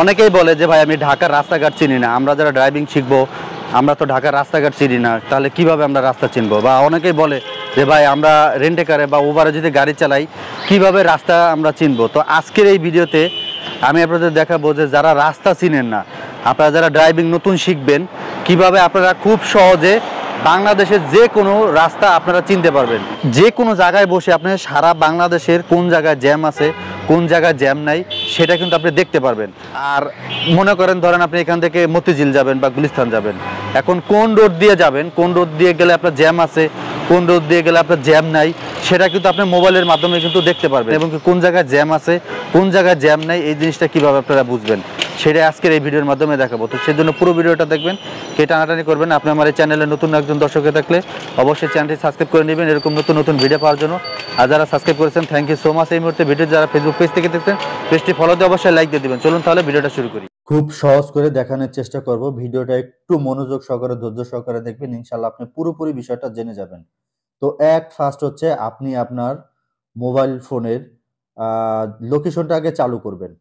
অনেকেই বলে যে ভাই আমি ঢাকার রাস্তাঘাট চিনি না আমরা যারা ড্রাইভিং শিখবো আমরা তো ঢাকার রাস্তাঘাট চিনি না তাহলে কিভাবে আমরা রাস্তা চিনবো বা অনেকেই বলে যে ভাই আমরা রেন্টে কারে বা ওভারে যদি গাড়ি চালাই কিভাবে রাস্তা আমরা চিনবো তো আজকের এই ভিডিওতে আমি আপনাদের দেখাবো যে যারা রাস্তা চিনেন না আপনারা যারা ড্রাইভিং নতুন শিখবেন কিভাবে আপনারা খুব সহজে বাংলাদেশের যে কোনো রাস্তা আপনারা চিনতে পারবেন যে কোনো জায়গায় বসে আপনি সারা বাংলাদেশের কোন জায়গায় জ্যাম আছে কোন জায়গায় জ্যাম নাই সেটা কিন্তু আপনি দেখতে পারবেন আর মনে করেন ধরেন আপনি এখান থেকে মতিঝিল যাবেন বা গুলিস্তান যাবেন এখন কোন রোড দিয়ে যাবেন কোন রোড দিয়ে গেলে আপনার জ্যাম আছে কোন রোড দিয়ে গেলে আপনার জ্যাম নাই সেটা কিন্তু আপনি মোবাইলের মাধ্যমে কিন্তু দেখতে পারবেন এবং কোন জায়গায় জ্যাম আছে কোন জায়গায় জ্যাম নাই এই জিনিসটা কিভাবে আপনারা বুঝবেন সেটা আজকের এই ভিডিওর মাধ্যমে দেখাবো তো সেজন্য পুরো ভিডিওটা দেখবেন কে টানাটানি করবেন আপনি আমার এই চ্যানেলে নতুন একজন দর্শক থাকলে অবশ্যই চ্যানেলটি সাবস্ক্রাইব করে নেবেন এরকম নতুন নতুন ভিডিও পাওয়ার জন্য আর যারা সাবস্ক্রাইব করেছেন থ্যাংক ইউ সো মাচ এই মুহূর্তে ভিডিও যারা ফেসবুক পেজ থেকে দেখছেন পেজটি ফলো দিয়ে অবশ্যই লাইক দিয়ে দেবেন চলুন তাহলে ভিডিওটা শুরু করি খুব সহজ করে দেখানোর চেষ্টা করব ভিডিওটা একটু মনোযোগ সহকারে ধৈর্য সহকারে দেখবেন ইনশাল্লাহ আপনি পুরোপুরি বিষয়টা জেনে যাবেন তো এক ফার্স্ট হচ্ছে আপনি আপনার মোবাইল ফোনের লোকেশনটা আগে চালু করবেন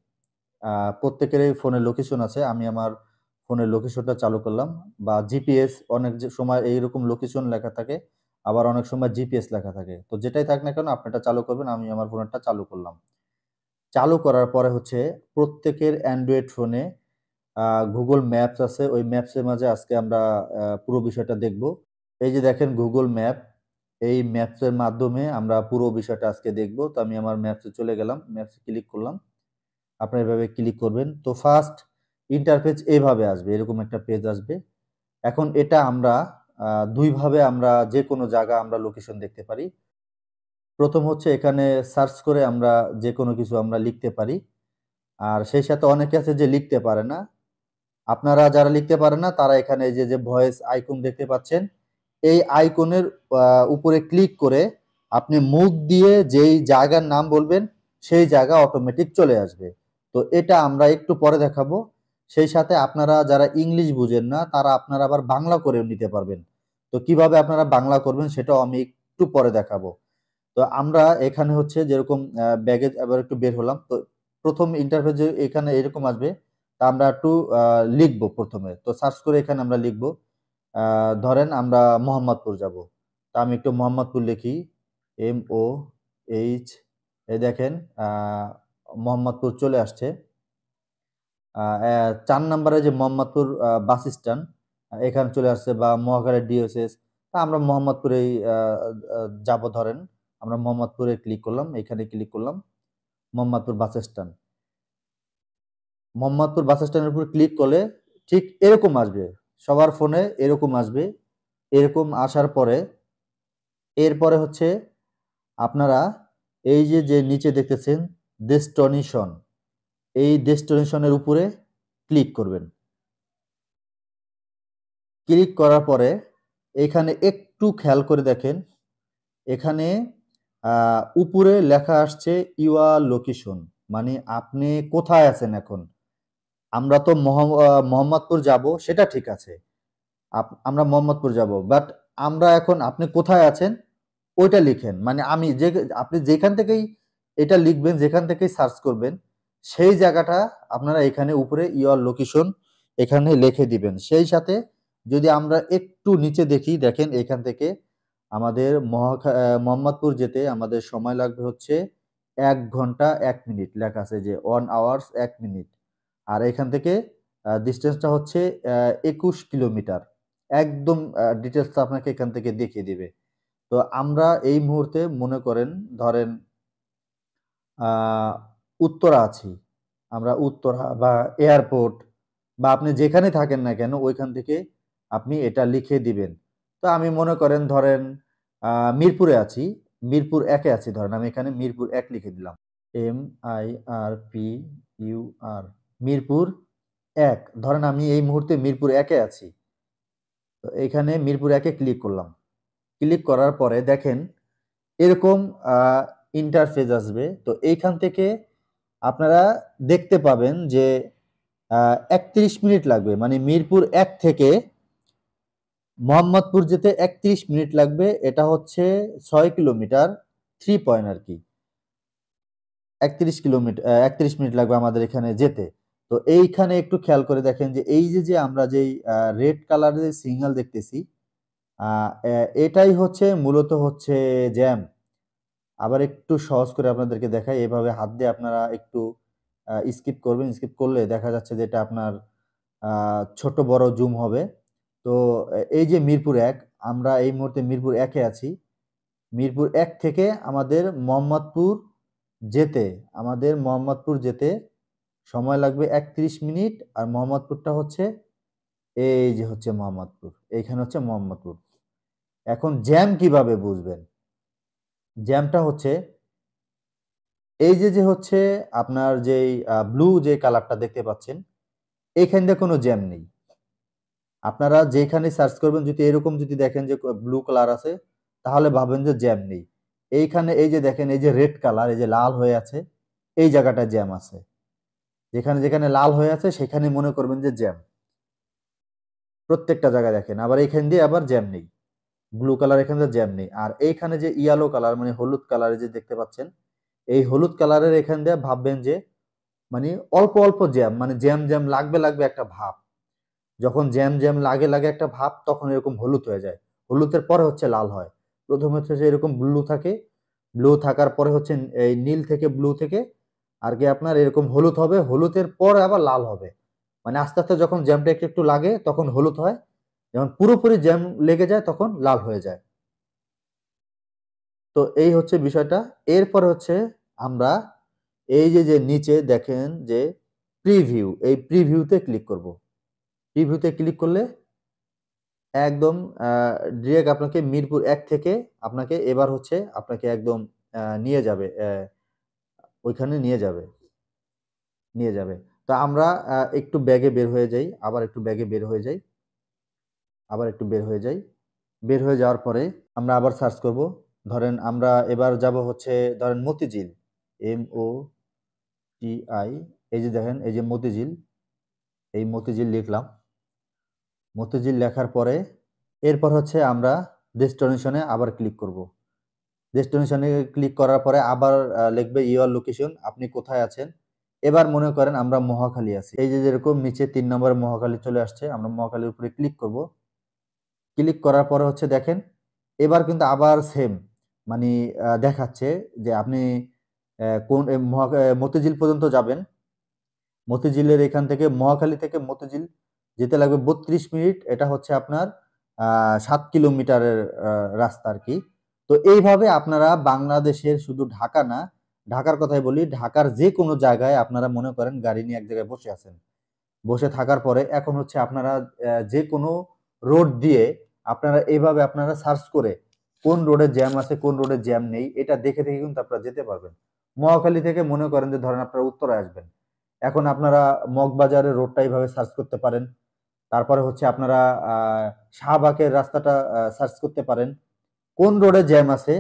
প্রত্যেকেরই ফোনের লোকেশন আছে আমি আমার ফোনের লোকেশনটা চালু করলাম বা জিপিএস অনেক সময় এইরকম লোকেশন লেখা থাকে আবার অনেক সময় জিপিএস লেখা থাকে তো যেটাই থাক না কেন এটা চালু করবেন আমি আমার ফোনেরটা চালু করলাম চালু করার পরে হচ্ছে প্রত্যেকের অ্যান্ড্রয়েড ফোনে গুগল ম্যাপস আছে ওই ম্যাপসের মাঝে আজকে আমরা পুরো বিষয়টা দেখব এই যে দেখেন গুগল ম্যাপ এই ম্যাপসের মাধ্যমে আমরা পুরো বিষয়টা আজকে দেখব তো আমি আমার ম্যাপসে চলে গেলাম ম্যাপসে ক্লিক করলাম আপনারা এভাবে ক্লিক করবেন তো ফার্স্ট ইন্টারফেস এইভাবে আসবে এরকম একটা পেজ আসবে এখন এটা আমরা দুইভাবে আমরা যে কোনো জায়গা আমরা লোকেশন দেখতে পারি প্রথম হচ্ছে এখানে সার্চ করে আমরা যে কোনো কিছু আমরা লিখতে পারি আর সেই সাথে অনেকে আছে যে লিখতে পারে না আপনারা যারা লিখতে পারে না তারা এখানে যে যে ভয়েস আইকন দেখতে পাচ্ছেন এই আইকনের উপরে ক্লিক করে আপনি মুখ দিয়ে যেই জায়গার নাম বলবেন সেই জায়গা অটোমেটিক চলে আসবে তো এটা আমরা একটু পরে দেখাবো সেই সাথে আপনারা যারা ইংলিশ বুঝেন না তারা আপনারা আবার বাংলা করে নিতে পারবেন তো কিভাবে আপনারা বাংলা করবেন সেটাও আমি একটু পরে দেখাবো তো আমরা এখানে হচ্ছে যেরকম ব্যাগেজ আবার একটু বের হলাম তো প্রথম ইন্টারভিউ যে এখানে এরকম আসবে তা আমরা একটু লিখবো প্রথমে তো সার্চ করে এখানে আমরা লিখবো ধরেন আমরা মোহাম্মদপুর যাব তা আমি একটু মোহাম্মদপুর লিখি এম ও এইচ এ দেখেন মোহাম্মদপুর চলে আসছে চার নম্বরে যে মোহাম্মদপুর বাস স্ট্যান্ড এখানে চলে আসছে বা মহাকালের ডিওসএস তা আমরা মোহাম্মদপুরেই যাব ধরেন আমরা মোহাম্মদপুরে ক্লিক করলাম এখানে ক্লিক করলাম Mohammadpur bus stand Mohammadpur bus স্ট্যান্ডের উপর ক্লিক করলে ঠিক এরকম আসবে সবার ফোনে এরকম আসবে এরকম আসার পরে এরপরে হচ্ছে আপনারা এই যে যে নিচে দেখতেছেন ডেস্টনেশন এই ডেস্টনেশনের উপরে ক্লিক করবেন ক্লিক করার পরে এখানে একটু খেয়াল করে দেখেন এখানে উপরে লেখা আসছে ইউয়া লোকেশন মানে আপনি কোথায় আছেন এখন আমরা তো মোহাম্মদপুর যাব সেটা ঠিক আছে আমরা মোহাম্মদপুর যাব বাট আমরা এখন আপনি কোথায় আছেন ওইটা লিখেন মানে আমি যে আপনি যেখান থেকেই এটা লিখবেন যেখান থেকে সার্চ করবেন সেই জায়গাটা আপনারা এখানে উপরে ইয়ার লোকেশন এখানে লিখে দিবেন সেই সাথে যদি আমরা একটু নিচে দেখি দেখেন এখান থেকে আমাদের মোহাম্মদপুর যেতে আমাদের সময় লাগবে হচ্ছে এক ঘন্টা এক মিনিট লেখা আছে যে ওয়ান আওয়ার্স এক মিনিট আর এখান থেকে ডিস্টেন্সটা হচ্ছে একুশ কিলোমিটার একদম ডিটেলসটা আপনাকে এখান থেকে দেখিয়ে দিবে তো আমরা এই মুহূর্তে মনে করেন ধরেন উত্তরা আছি আমরা উত্তরা বা এয়ারপোর্ট বা আপনি যেখানে থাকেন না কেন ওইখান থেকে আপনি এটা লিখে দিবেন তো আমি মনে করেন ধরেন মিরপুরে আছি মিরপুর একে আছি ধরেন আমি এখানে মিরপুর এক লিখে দিলাম M I R P U R Mirpur এক ধরেন আমি এই মুহূর্তে মিরপুর একে আছি তো এখানে মিরপুর একে ক্লিক করলাম ক্লিক করার পরে দেখেন এরকম ইন্টারফেস আসবে তো এইখান থেকে আপনারা দেখতে পাবেন যে একত্রিশ মিনিট লাগবে মানে মিরপুর এক থেকে মোহাম্মদপুর যেতে একত্রিশ মিনিট লাগবে এটা হচ্ছে ছয় কিলোমিটার থ্রি পয়েন্ট আর কি একত্রিশ কিলোমিটার একত্রিশ মিনিট লাগবে আমাদের এখানে যেতে তো এইখানে একটু খেয়াল করে দেখেন যে এই যে যে আমরা যেই রেড কালারের সিগনাল দেখতেছি এটাই হচ্ছে মূলত হচ্ছে জ্যাম আবার একটু সহজ করে আপনাদেরকে দেখাই এভাবে হাত দিয়ে আপনারা একটু স্কিপ করবেন স্কিপ করলে দেখা যাচ্ছে যে এটা আপনার ছোট বড় জুম হবে তো এই যে মিরপুর এক আমরা এই মুহূর্তে মিরপুর একে আছি মিরপুর এক থেকে আমাদের মোহাম্মদপুর যেতে আমাদের মোহাম্মদপুর যেতে সময় লাগবে একত্রিশ মিনিট আর মোহাম্মদপুরটা হচ্ছে এই যে হচ্ছে মোহাম্মদপুর এইখানে হচ্ছে মোহাম্মদপুর এখন জ্যাম কিভাবে বুঝবেন জ্যামটা হচ্ছে এই যে যে হচ্ছে আপনার যে ব্লু যে কালারটা দেখতে পাচ্ছেন এখান দিয়ে কোনো জ্যাম নেই আপনারা যেখানে সার্চ করবেন যদি এরকম যদি দেখেন যে ব্লু কালার আছে তাহলে ভাবেন যে জ্যাম নেই এইখানে এই যে দেখেন এই যে রেড কালার এই যে লাল হয়ে আছে এই জায়গাটা জ্যাম আছে যেখানে যেখানে লাল হয়ে আছে সেখানে মনে করবেন যে জ্যাম প্রত্যেকটা জায়গায় দেখেন আবার এখান দিয়ে আবার জ্যাম নেই ব্লু কালার এখানে জ্যাম নেই আর এইখানে যে ইয়ালো কালার মানে হলুদ কালারে যে দেখতে পাচ্ছেন এই হলুদ কালারের এখান দিয়ে ভাববেন যে মানে অল্প অল্প জ্যাম মানে জ্যাম জ্যাম লাগবে লাগবে একটা ভাব যখন জ্যাম জ্যাম লাগে লাগে একটা ভাব তখন এরকম হলুদ হয়ে যায় হলুদের পরে হচ্ছে লাল হয় প্রথমে হচ্ছে এরকম ব্লু থাকে ব্লু থাকার পরে হচ্ছে এই নীল থেকে ব্লু থেকে আর কি আপনার এরকম হলুদ হবে হলুদের পর আবার লাল হবে মানে আস্তে আস্তে যখন জ্যামটা একটু একটু লাগে তখন হলুদ হয় যখন পুরোপুরি জ্যাম লেগে যায় তখন লাল হয়ে যায় তো এই হচ্ছে বিষয়টা এরপর হচ্ছে আমরা এই যে যে নিচে দেখেন যে প্রিভিউ এই প্রিভিউতে ক্লিক করব প্রিভিউতে ক্লিক করলে একদম ডিরেক্ট আপনাকে মিরপুর এক থেকে আপনাকে এবার হচ্ছে আপনাকে একদম নিয়ে যাবে ওইখানে নিয়ে যাবে নিয়ে যাবে তো আমরা একটু ব্যাগে বের হয়ে যাই আবার একটু ব্যাগে বের হয়ে যাই আবার একটু বের হয়ে যাই বের হয়ে যাওয়ার পরে আমরা আবার সার্চ করব ধরেন আমরা এবার যাব হচ্ছে ধরেন Motijheel M O T I এই যে দেখেন এই যে মতিঝিল এই মতিঝিল লিখলাম মতিঝিল লেখার পরে এরপর হচ্ছে আমরা ডেস্টিনেশনে আবার ক্লিক করব ডেস্টিনেশনে ক্লিক করার পরে আবার লিখবে ইউর লোকেশন আপনি কোথায় আছেন এবার মনে করেন আমরা মহাখালী আছি এই যে যেরকম নিচে তিন নম্বর মহাখালী চলে আসছে আমরা মহাখালীর উপরে ক্লিক করব ক্লিক করার পরে হচ্ছে দেখেন এবার কিন্তু আবার সেম মানে দেখাচ্ছে যে আপনি কোন মতিঝিল পর্যন্ত যাবেন মতিঝিলের এখান থেকে মহাখালী থেকে মতিঝিল যেতে লাগবে বত্রিশ মিনিট এটা হচ্ছে আপনার সাত কিলোমিটারের রাস্তা আর কি তো এইভাবে আপনারা বাংলাদেশের শুধু ঢাকা না ঢাকার কথাই বলি ঢাকার যে কোনো জায়গায় আপনারা মনে করেন গাড়ি নিয়ে এক জায়গায় বসে আছেন বসে থাকার পরে এখন হচ্ছে আপনারা যে কোনো রোড দিয়ে আপনারা এইভাবে আপনারা সার্চ করে কোন রোডে জ্যাম আছে কোন রোডে জ্যাম নেই এটা দেখে দেখে কিন্তু আপনারা যেতে পারবেন মহাখালী থেকে মনে করেন যে ধরেন আপনারা উত্তরে আসবেন এখন আপনারা মগবাজারের রোডটা এইভাবে সার্চ করতে পারেন তারপরে হচ্ছে আপনারা শাহবাগের রাস্তাটা সার্চ করতে পারেন কোন রোডে জ্যাম আছে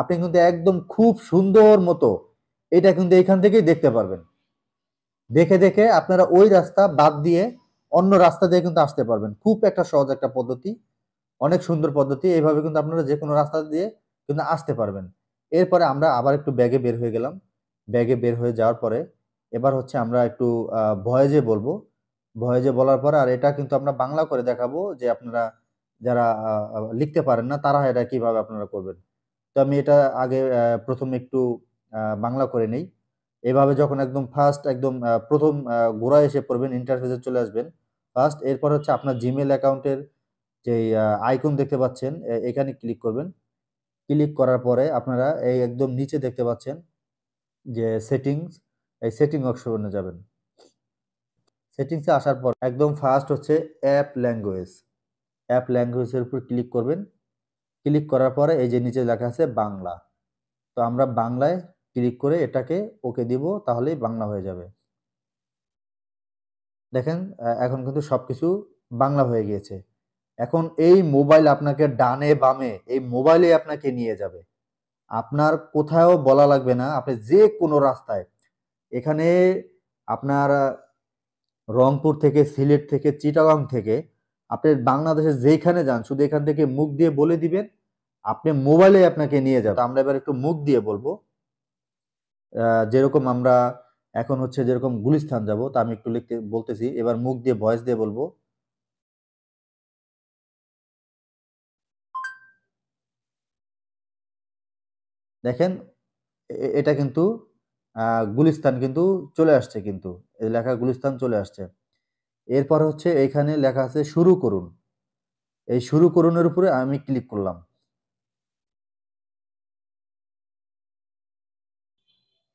আপনি কিন্তু একদম খুব সুন্দর মতো এটা কিন্তু এখান থেকেই দেখতে পারবেন দেখে দেখে আপনারা ওই রাস্তা বাদ দিয়ে অন্য রাস্তা দিয়ে কিন্তু আসতে পারবেন খুব একটা সহজ একটা পদ্ধতি অনেক সুন্দর পদ্ধতি এইভাবে কিন্তু আপনারা যে কোনো রাস্তা দিয়ে কিন্তু আসতে পারবেন এরপরে আমরা আবার একটু ব্যাগে বের হয়ে গেলাম ব্যাগে বের হয়ে যাওয়ার পরে এবার হচ্ছে আমরা একটু ভয়েজে বলবো ভয়েজে বলার পরে আর এটা কিন্তু আমরা বাংলা করে দেখাবো যে আপনারা যারা লিখতে পারেন না তারা এটা কিভাবে আপনারা করবেন তো আমি এটা আগে প্রথমে একটু বাংলা করে নেই এভাবে যখন একদম ফার্স্ট একদম প্রথম গোড়া এসে পড়বেন ইন্টারফেসে চলে আসবেন ফার্স্ট এরপর হচ্ছে আপনার জিমেল অ্যাকাউন্টের যে আইকন দেখতে পাচ্ছেন এখানে ক্লিক করবেন ক্লিক করার পরে আপনারা এই একদম নিচে দেখতে পাচ্ছেন যে সেটিংস এই সেটিং অপশনে যাবেন সেটিংসে আসার পর একদম ফার্স্ট হচ্ছে অ্যাপ ল্যাঙ্গুয়েজ অ্যাপ ল্যাঙ্গুয়েজের উপর ক্লিক করবেন ক্লিক করার পরে এই যে নিচে লেখা আছে বাংলা তো আমরা বাংলায় ক্লিক করে এটাকে ওকে দিব তাহলেই বাংলা হয়ে যাবে দেখেন এখন কিন্তু সব কিছু বাংলা হয়ে গিয়েছে এখন এই মোবাইল আপনাকে ডানে বামে এই মোবাইলে আপনাকে নিয়ে যাবে আপনার কোথাও বলা লাগবে না আপনি যে কোনো রাস্তায় এখানে আপনার রংপুর থেকে সিলেট থেকে চিটাগাং থেকে আপনি বাংলাদেশে যেখানে যান শুধু এখান থেকে মুখ দিয়ে বলে দিবেন আপনি মোবাইলে আপনাকে নিয়ে যাবেন আমরা এবার একটু মুখ দিয়ে বলবো যেরকম আমরা এখন হচ্ছে যেরকম গুলিস্থান যাব তা আমি একটু লিখতে বলতেছি এবার মুখ দিয়ে ভয়েস দিয়ে বলবো দেখেন এটা কিন্তু গুলিস্তান কিন্তু চলে আসছে কিন্তু এই লেখা গুলিস্তান চলে আসছে এরপর হচ্ছে এখানে লেখা আছে শুরু করুন এই শুরু করুনের উপরে আমি ক্লিক করলাম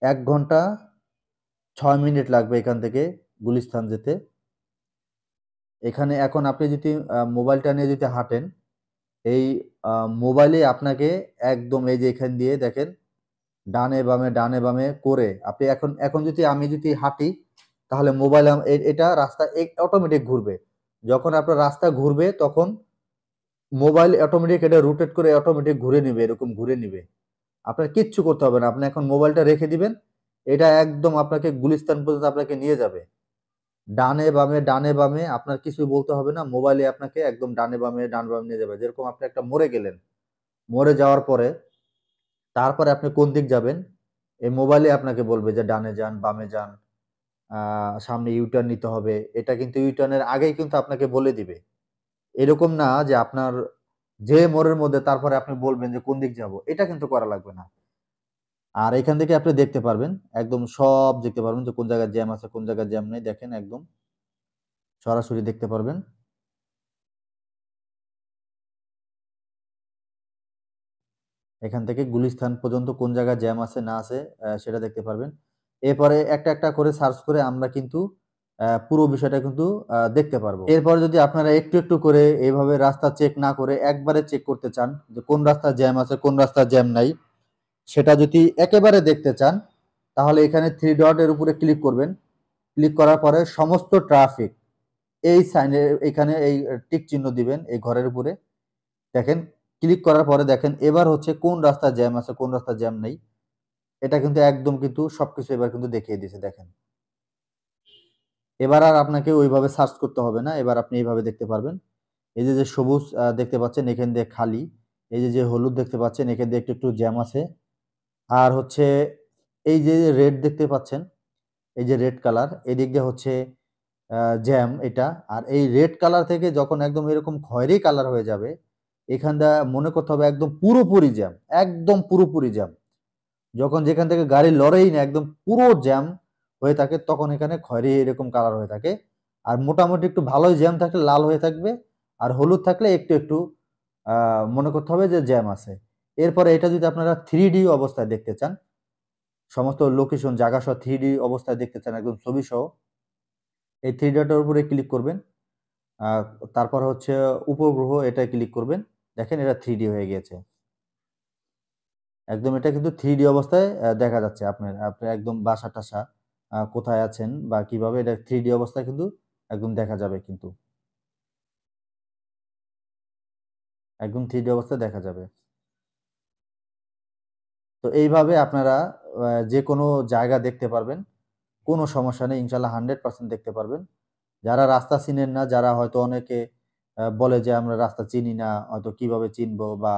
এক ঘন্টা ছয় মিনিট লাগবে এখান থেকে গুলিস্থান যেতে এখানে এখন আপনি যদি মোবাইলটা নিয়ে যদি হাঁটেন এই মোবাইলে আপনাকে একদম এই যে এখান দিয়ে দেখেন ডানে বামে ডানে বামে করে আপনি এখন এখন যদি আমি যদি হাঁটি তাহলে মোবাইল এটা রাস্তা অটোমেটিক ঘুরবে যখন আপনার রাস্তা ঘুরবে তখন মোবাইল অটোমেটিক এটা রোটেট করে অটোমেটিক ঘুরে নেবে এরকম ঘুরে নেবে আপনার কিচ্ছু করতে হবে না আপনি এখন মোবাইলটা রেখে দিবেন এটা একদম আপনাকে গুলিস্তান পর্যন্ত আপনাকে নিয়ে যাবে ডানে বামে ডানে বামে আপনার কিছু বলতে হবে না মোবাইলে আপনাকে একদম ডানে বামে ডান বামে নিয়ে যাবে যেরকম আপনি একটা মরে গেলেন মরে যাওয়ার পরে তারপরে আপনি কোন দিক যাবেন এই মোবাইলে আপনাকে বলবে যে ডানে যান বামে যান সামনে ইউটার্ন নিতে হবে এটা কিন্তু ইউটার্নের আগেই কিন্তু আপনাকে বলে দিবে এরকম না যে আপনার যে মোড়ের মধ্যে তারপরে আপনি বলবেন যে কোন দিক যাব এটা কিন্তু করা লাগবে না আর এখান থেকে আপনি দেখতে পারবেন একদম সব দেখতে পারবেন যে কোন জায়গায় জ্যাম আছে কোন জায়গায় জ্যাম নেই দেখেন একদম সরাসরি দেখতে পারবেন এখান থেকে গুলিস্থান পর্যন্ত কোন জায়গায় জ্যাম আছে না আছে সেটা দেখতে পারবেন এরপরে একটা একটা করে সার্চ করে আমরা কিন্তু পুরো বিষয়টা কিন্তু দেখতে পারবো এরপর যদি আপনারা একটু একটু করে এইভাবে রাস্তা চেক না করে একবারে চেক করতে চান যে কোন রাস্তা জ্যাম আছে কোন রাস্তা জ্যাম নাই সেটা যদি একেবারে দেখতে চান তাহলে এখানে থ্রি ডট এর উপরে ক্লিক করবেন ক্লিক করার পরে সমস্ত ট্রাফিক এই সাইনে এখানে এই টিক চিহ্ন দিবেন এই ঘরের উপরে দেখেন ক্লিক করার পরে দেখেন এবার হচ্ছে কোন রাস্তা জ্যাম আছে কোন রাস্তা জ্যাম নেই এটা কিন্তু একদম কিন্তু সবকিছু এবার কিন্তু দেখিয়ে দিয়েছে দেখেন এবার আর আপনাকে ওইভাবে সার্চ করতে হবে না এবার আপনি এইভাবে দেখতে পারবেন এই যে যে সবুজ দেখতে পাচ্ছেন এখান দিয়ে খালি এই যে যে হলুদ দেখতে পাচ্ছেন এখান দিয়ে একটু একটু জ্যাম আছে আর হচ্ছে এই যে রেড দেখতে পাচ্ছেন এই যে রেড কালার এদিক দিয়ে হচ্ছে জ্যাম এটা আর এই রেড কালার থেকে যখন একদম এরকম খয়েরি কালার হয়ে যাবে এখানটা মনে করতে হবে একদম পুরোপুরি জ্যাম একদম পুরোপুরি জ্যাম যখন যেখান থেকে গাড়ি লড়েই না একদম পুরো জ্যাম হয়ে থাকে তখন এখানে খয়েরি এরকম কালার হয়ে থাকে আর মোটামুটি একটু ভালোই জ্যাম থাকলে লাল হয়ে থাকবে আর হলুদ থাকলে একটু একটু মনে করতে হবে যে জ্যাম আছে এরপরে এটা যদি আপনারা থ্রি ডি অবস্থায় দেখতে চান সমস্ত লোকেশন জায়গা সহ থ্রি ডি অবস্থায় দেখতে চান একদম ছবি সহ এই থ্রি ডিটার উপরে ক্লিক করবেন তারপর হচ্ছে উপগ্রহ এটা ক্লিক করবেন দেখেন এটা থ্রি হয়ে গিয়েছে একদম এটা কিন্তু থ্রি অবস্থায় দেখা যাচ্ছে আপনার আপনার একদম বাসা টাসা কোথায় আছেন বা কিভাবে এটা থ্রি ডি অবস্থায় কিন্তু একদম দেখা যাবে কিন্তু একদম থ্রি ডি অবস্থায় দেখা যাবে তো এইভাবে আপনারা যে কোনো জায়গা দেখতে পারবেন কোনো সমস্যা নেই ইনশাল্লাহ হান্ড্রেড পার্সেন্ট দেখতে পারবেন যারা রাস্তা চিনেন না যারা হয়তো অনেকে বলে যে আমরা রাস্তা চিনি না হয়তো কিভাবে চিনব বা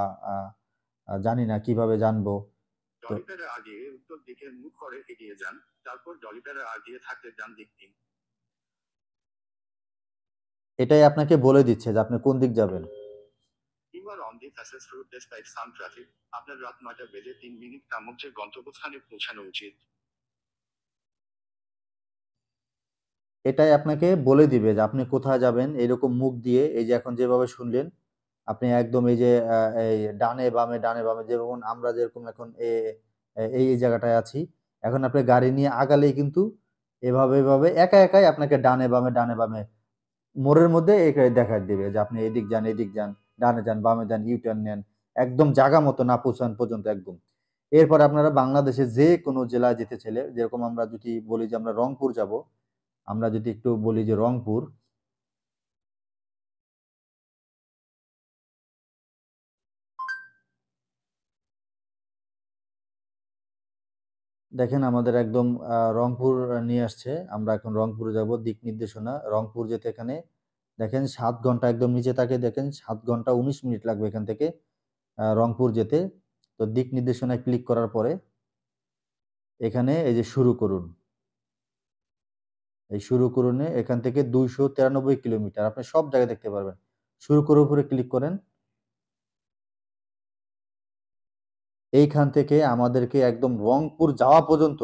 জানি না কিভাবে জানবো আগে উত্তর দিকে মুখ করে এগিয়ে যান তারপর জলিপেরা থাকতে ডান দিক দিন এটাই আপনাকে বলে দিচ্ছে যে আপনি কোন দিক যাবেন you're on the route despite traffic আপনার রাত নয়টা বেজে তিন মিনিট গন্তব্যস্থানে পৌঁছানো উচিত এটাই আপনাকে বলে দিবে যে আপনি কোথায় যাবেন এরকম মুখ দিয়ে এই যে এখন যেভাবে শুনলেন আপনি একদম এই যে ডানে বামে ডানে বামে যেরকম আমরা যেরকম এখন এই জায়গাটায় আছি এখন আপনি গাড়ি নিয়ে আগালেই কিন্তু এভাবে এভাবে একা একাই আপনাকে ডানে বামে ডানে বামে মোড়ের মধ্যে দেখা দেবে যে আপনি এদিক যান এদিক যান ডানে যান বামে যান ইউটার্ন নেন একদম জাগা মতো না পৌঁছান পর্যন্ত একদম এরপর আপনারা বাংলাদেশে যে কোনো জেলায় যেতে ছেলে যেরকম আমরা যদি বলি যে আমরা রংপুর যাব আমরা যদি একটু বলি যে রংপুর দেখেন আমাদের একদম রংপুর নিয়ে আসছে আমরা এখন রংপুরে যাব দিক নির্দেশনা রংপুর যেতে এখানে দেখেন সাত ঘন্টা একদম নিচে তাকে দেখেন সাত ঘন্টা উনিশ মিনিট লাগবে এখান থেকে রংপুর যেতে তো দিক নির্দেশনায় ক্লিক করার পরে এখানে এই যে শুরু করুন এই শুরু করুনে এখান থেকে দুইশো তিরানব্বই কিলোমিটার আপনি সব জায়গায় দেখতে পারবেন শুরু করার উপরে ক্লিক করেন এইখান থেকে আমাদেরকে একদম রংপুর যাওয়া পর্যন্ত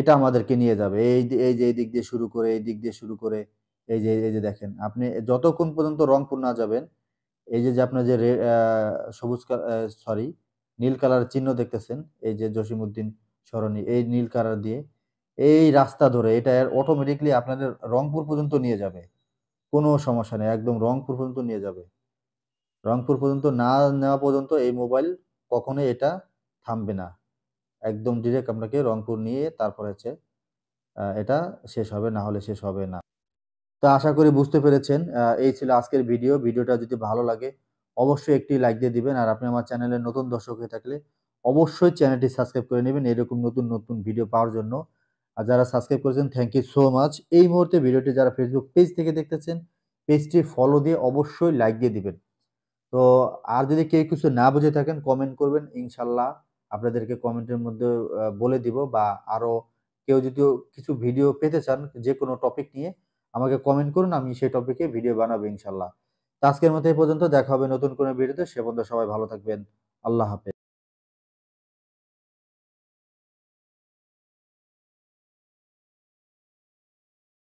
এটা আমাদেরকে নিয়ে যাবে এই এই যে এই দিক দিয়ে শুরু করে এই দিক দিয়ে শুরু করে এই যে এই যে দেখেন আপনি যতক্ষণ পর্যন্ত রংপুর না যাবেন এই যে যে আপনার যে সবুজ সরি নীল কালার চিহ্ন দেখতেছেন এই যে জসিমউদ্দিন সরণি এই নীল কালার দিয়ে এই রাস্তা ধরে এটা অটোমেটিকলি আপনাদের রংপুর পর্যন্ত নিয়ে যাবে কোনো সমস্যা নেই একদম রংপুর পর্যন্ত নিয়ে যাবে রংপুর পর্যন্ত না নেওয়া পর্যন্ত এই মোবাইল কখনোই এটা থামবে না একদম ডিরেক্ট আপনাকে রংপুর নিয়ে তারপর হচ্ছে এটা শেষ হবে না হলে শেষ হবে না তো আশা করি বুঝতে পেরেছেন এই ছিল আজকের ভিডিও ভিডিওটা যদি ভালো লাগে অবশ্যই একটি লাইক দিয়ে দিবেন আর আপনি আমার চ্যানেলে নতুন দর্শক হয়ে থাকলে অবশ্যই চ্যানেলটি সাবস্ক্রাইব করে নেবেন এরকম নতুন নতুন ভিডিও পাওয়ার জন্য আর যারা সাবস্ক্রাইব করেছেন থ্যাংক ইউ সো মাচ এই মুহূর্তে ভিডিওটি যারা ফেসবুক পেজ থেকে দেখতেছেন পেজটি ফলো দিয়ে অবশ্যই লাইক দিয়ে দিবেন তো আর যদি কেউ কিছু না বুঝে থাকেন কমেন্ট করবেন ইনশাল্লাহ আপনাদেরকে কমেন্টের মধ্যে বলে দিব বা আরও কেউ যদি কিছু ভিডিও পেতে চান যে কোনো টপিক নিয়ে আমাকে কমেন্ট করুন আমি সেই টপিকে ভিডিও বানাবো ইনশাল্লাহ তো আজকের মতো এই পর্যন্ত দেখা হবে নতুন কোনো ভিডিওতে সে পর্যন্ত সবাই ভালো থাকবেন আল্লাহ হাফেজ